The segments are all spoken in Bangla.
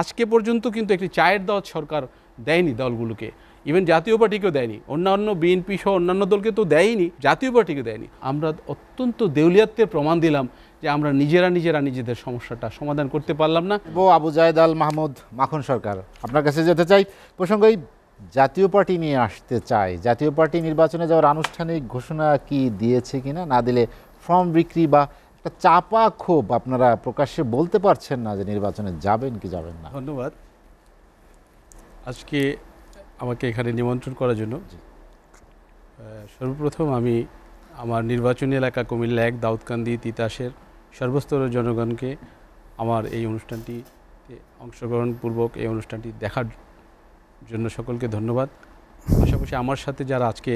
আজকে পর্যন্ত কিন্তু একটি চায়ের দাওয়াত সরকার দেয়নি দলগুলোকে ইভেন জাতীয় পার্টিকেও দেয়নি অন্যান্য বিএনপি সহ অন্যান্য দলকে তো দেয়নি জাতীয় পার্টিকে দেয়নি আমরা অত্যন্ত দেউলিয়াত্বের প্রমাণ দিলাম যে আমরা নিজেরা নিজেরা নিজেদের সমস্যাটা সমাধান করতে পারলাম না ও আবু জায়দ আল মাহমুদ মাখন সরকার আপনার কাছে যেতে চাই প্রসঙ্গ এই জাতীয় পার্টি নিয়ে আসতে চাই জাতীয় পার্টি নির্বাচনে যাওয়ার আনুষ্ঠানিক ঘোষণা কি দিয়েছে কিনা না দিলে ফর্ম বিক্রি বা একটা চাপা ক্ষোভ আপনারা প্রকাশ্যে বলতে পারছেন না যে নির্বাচনে যাবেন কি যাবেন না ধন্যবাদ আজকে আমাকে এখানে নিমন্ত্রণ করার জন্য সর্বপ্রথম আমি আমার নির্বাচনী এলাকা কুমিল্লা এক দাউদকান্দি তিতাসের সর্বস্তরের জনগণকে আমার এই অনুষ্ঠানটি অংশগ্রহণপূর্বক এই অনুষ্ঠানটি দেখার জন্য সকলকে ধন্যবাদ পাশাপাশি আমার সাথে যারা আজকে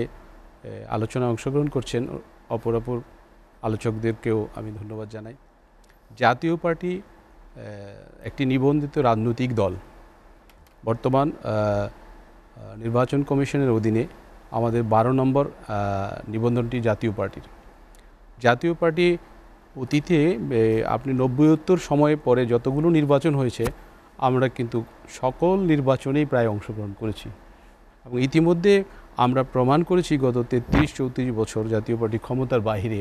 আলোচনা অংশগ্রহণ করছেন অপর অপর আলোচকদেরকেও আমি ধন্যবাদ জানাই জাতীয় পার্টি একটি নিবন্ধিত রাজনৈতিক দল বর্তমান নির্বাচন কমিশনের অধীনে আমাদের বারো নম্বর নিবন্ধনটি জাতীয় পার্টির জাতীয় পার্টি অতীতে আপনি নব্বইত্তর সময়ে পরে যতগুলো নির্বাচন হয়েছে আমরা কিন্তু সকল নির্বাচনেই প্রায় অংশগ্রহণ করেছি এবং ইতিমধ্যে আমরা প্রমাণ করেছি গত তেত্রিশ চৌত্রিশ বছর জাতীয় পার্টি ক্ষমতার বাহিরে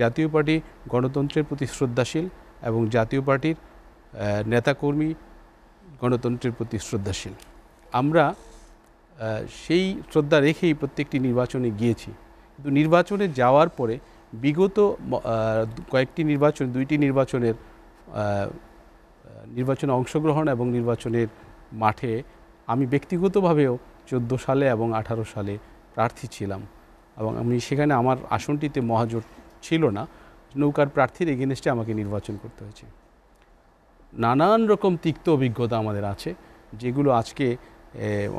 জাতীয় পার্টি গণতন্ত্রের প্রতি শ্রদ্ধাশীল এবং জাতীয় পার্টির নেতাকর্মী গণতন্ত্রের প্রতি শ্রদ্ধাশীল আমরা সেই শ্রদ্ধা রেখেই প্রত্যেকটি নির্বাচনে গিয়েছি কিন্তু নির্বাচনে যাওয়ার পরে বিগত কয়েকটি নির্বাচন দুইটি নির্বাচনের নির্বাচনে অংশগ্রহণ এবং নির্বাচনের মাঠে আমি ব্যক্তিগতভাবেও চোদ্দো সালে এবং আঠারো সালে প্রার্থী ছিলাম এবং আমি সেখানে আমার আসনটিতে মহাজোট ছিল না নৌকার প্রার্থীর এগেনস্টে আমাকে নির্বাচন করতে হয়েছে নানান রকম তিক্ত অভিজ্ঞতা আমাদের আছে যেগুলো আজকে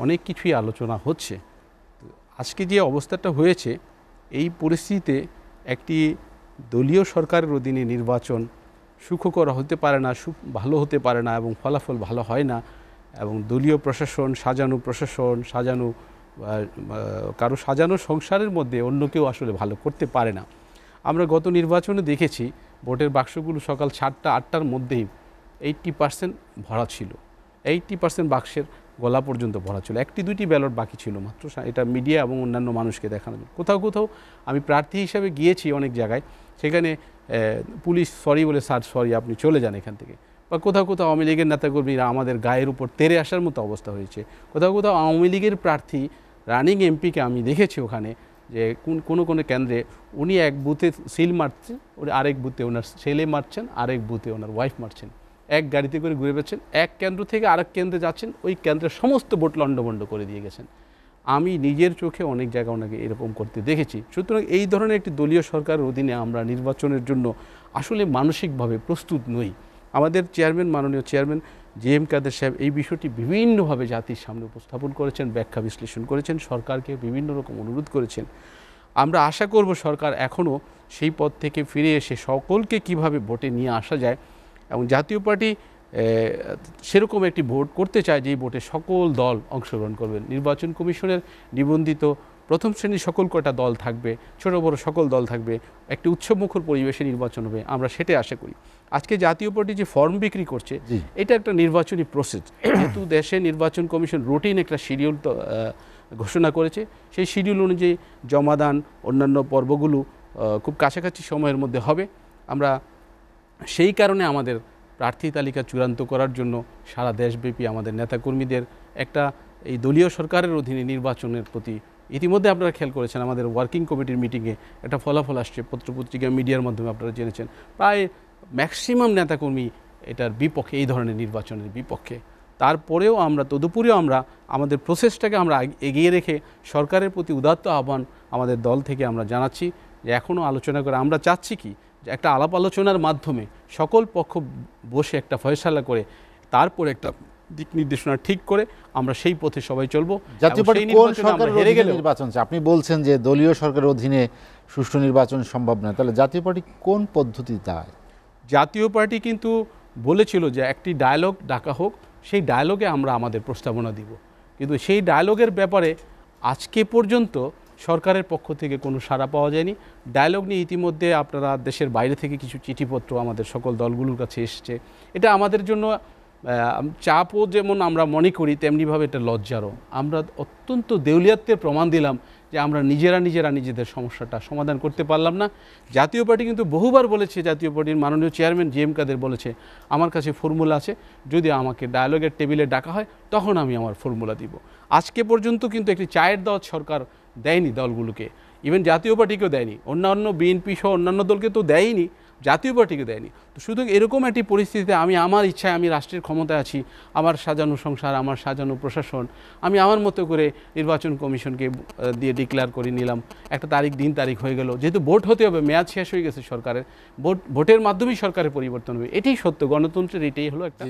অনেক কিছুই আলোচনা হচ্ছে আজকে যে অবস্থাটা হয়েছে এই পরিস্থিতিতে একটি দলীয় সরকারের অধীনে নির্বাচন সুখকর হতে পারে না ভালো হতে পারে না এবং ফলাফল ভালো হয় না এবং দলীয় প্রশাসন সাজানো প্রশাসন সাজানো কারো সাজানো সংসারের মধ্যে অন্য কেউ আসলে ভালো করতে পারে না আমরা গত নির্বাচনে দেখেছি ভোটের বাক্সগুলো সকাল সাতটা আটটার মধ্যেই এইট্টি পার্সেন্ট ভরা ছিল এইট্টি পার্সেন্ট বাক্সের গলা পর্যন্ত ভরা ছিল একটি দুটি ব্যালট বাকি ছিল মাত্র এটা মিডিয়া এবং অন্যান্য মানুষকে দেখানো কোথাও কোথাও আমি প্রার্থী হিসাবে গিয়েছি অনেক জায়গায় সেখানে পুলিশ সরি বলে স্যার সরি আপনি চলে যান এখান থেকে বা কোথাও কোথাও আওয়ামী লীগের নেতাকর্মীরা আমাদের গায়ের উপর তেরে আসার মতো অবস্থা হয়েছে কোথাও কোথাও আওয়ামী লীগের প্রার্থী রানিং এমপিকে আমি দেখেছি ওখানে যে কোন কোনো কোনো কেন্দ্রে উনি এক বুথে সিল মারছেন উনি আরেক বুথে ওনার ছেলে মারছেন আরেক বুথে ওনার ওয়াইফ মারছেন এক গাড়িতে করে ঘুরে বেড়াচ্ছেন এক কেন্দ্র থেকে আরেক কেন্দ্রে যাচ্ছেন ওই কেন্দ্রের সমস্ত ভোট লণ্ডভণ্ড করে দিয়ে গেছেন আমি নিজের চোখে অনেক জায়গায় ওনাকে এরকম করতে দেখেছি সুতরাং এই ধরনের একটি দলীয় সরকারের অধীনে আমরা নির্বাচনের জন্য আসলে মানসিকভাবে প্রস্তুত নই আমাদের চেয়ারম্যান মাননীয় চেয়ারম্যান জি এম কাদের সাহেব এই বিষয়টি বিভিন্নভাবে জাতির সামনে উপস্থাপন করেছেন ব্যাখ্যা বিশ্লেষণ করেছেন সরকারকে বিভিন্ন রকম অনুরোধ করেছেন আমরা আশা করব সরকার এখনও সেই পদ থেকে ফিরে এসে সকলকে কিভাবে ভোটে নিয়ে আসা যায় এবং জাতীয় পার্টি সেরকম একটি ভোট করতে চায় যে ভোটে সকল দল অংশগ্রহণ করবেন নির্বাচন কমিশনের নিবন্ধিত প্রথম শ্রেণীর সকল কটা দল থাকবে ছোট বড় সকল দল থাকবে একটি উৎসবমুখর পরিবেশে নির্বাচন হবে আমরা সেটাই আশা করি আজকে জাতীয় পার্টি যে ফর্ম বিক্রি করছে এটা একটা নির্বাচনী প্রসেস যেহেতু দেশে নির্বাচন কমিশন রুটিন একটা শিডিউল ঘোষণা করেছে সেই শিডিউল অনুযায়ী জমাদান অন্যান্য পর্বগুলো খুব কাছাকাছি সময়ের মধ্যে হবে আমরা সেই কারণে আমাদের প্রার্থী তালিকা চূড়ান্ত করার জন্য সারা দেশব্যাপী আমাদের নেতাকর্মীদের একটা এই দলীয় সরকারের অধীনে নির্বাচনের প্রতি ইতিমধ্যে আপনারা খেয়াল করেছেন আমাদের ওয়ার্কিং কমিটির মিটিংয়ে একটা ফলাফল আসছে পত্রপত্রিকা মিডিয়ার মাধ্যমে আপনারা জেনেছেন প্রায় ম্যাক্সিমাম নেতাকর্মী এটার বিপক্ষে এই ধরনের নির্বাচনের বিপক্ষে তারপরেও আমরা তদুপরিও আমরা আমাদের প্রসেসটাকে আমরা এগিয়ে রেখে সরকারের প্রতি উদাত্ত আহ্বান আমাদের দল থেকে আমরা জানাচ্ছি যে এখনও আলোচনা করে আমরা চাচ্ছি কি যে একটা আলাপ আলোচনার মাধ্যমে সকল পক্ষ বসে একটা ফয়সালা করে তারপর একটা দিক নির্দেশনা ঠিক করে আমরা সেই পথে সবাই চলবো জাতীয় পার্টি কোন হেরে নির্বাচন আপনি বলছেন যে দলীয় সরকারের অধীনে সুষ্ঠু নির্বাচন সম্ভব না তাহলে জাতীয় পার্টি কোন পদ্ধতি দায় জাতীয় পার্টি কিন্তু বলেছিল যে একটি ডায়ালগ ডাকা হোক সেই ডায়ালগে আমরা আমাদের প্রস্তাবনা দিব কিন্তু সেই ডায়ালগের ব্যাপারে আজকে পর্যন্ত সরকারের পক্ষ থেকে কোনো সাড়া পাওয়া যায়নি ডায়ালগ নিয়ে ইতিমধ্যে আপনারা দেশের বাইরে থেকে কিছু চিঠিপত্র আমাদের সকল দলগুলোর কাছে এসছে এটা আমাদের জন্য চাপও যেমন আমরা মনে করি তেমনিভাবে এটা লজ্জারও আমরা অত্যন্ত দেউলিয়াত্বের প্রমাণ দিলাম যে আমরা নিজেরা নিজেরা নিজেদের সমস্যাটা সমাধান করতে পারলাম না জাতীয় পার্টি কিন্তু বহুবার বলেছে জাতীয় পার্টির মাননীয় চেয়ারম্যান জি এম কাদের বলেছে আমার কাছে ফর্মুলা আছে যদি আমাকে ডায়ালগের টেবিলে ডাকা হয় তখন আমি আমার ফর্মুলা দিব আজকে পর্যন্ত কিন্তু একটি চায়ের দল সরকার দেয়নি দলগুলোকে ইভেন জাতীয় পার্টিকেও দেয়নি অন্যান্য বিএনপি সহ অন্যান্য দলকে তো দেয়নি জাতীয় পার্টিকে দেয়নি তো শুধু এরকম একটি পরিস্থিতিতে আমি আমার ইচ্ছায় আমি রাষ্ট্রের ক্ষমতায় আছি আমার সাজানো সংসার আমার সাজানো প্রশাসন আমি আমার মতো করে নির্বাচন কমিশনকে দিয়ে ডিক্লেয়ার করে নিলাম একটা তারিখ দিন তারিখ হয়ে গেল যেহেতু ভোট হতে হবে মেয়াদ শেষ হয়ে গেছে সরকারের ভোট ভোটের মাধ্যমেই সরকারের পরিবর্তন হবে এটাই সত্য গণতন্ত্রের এটাই হলো একটা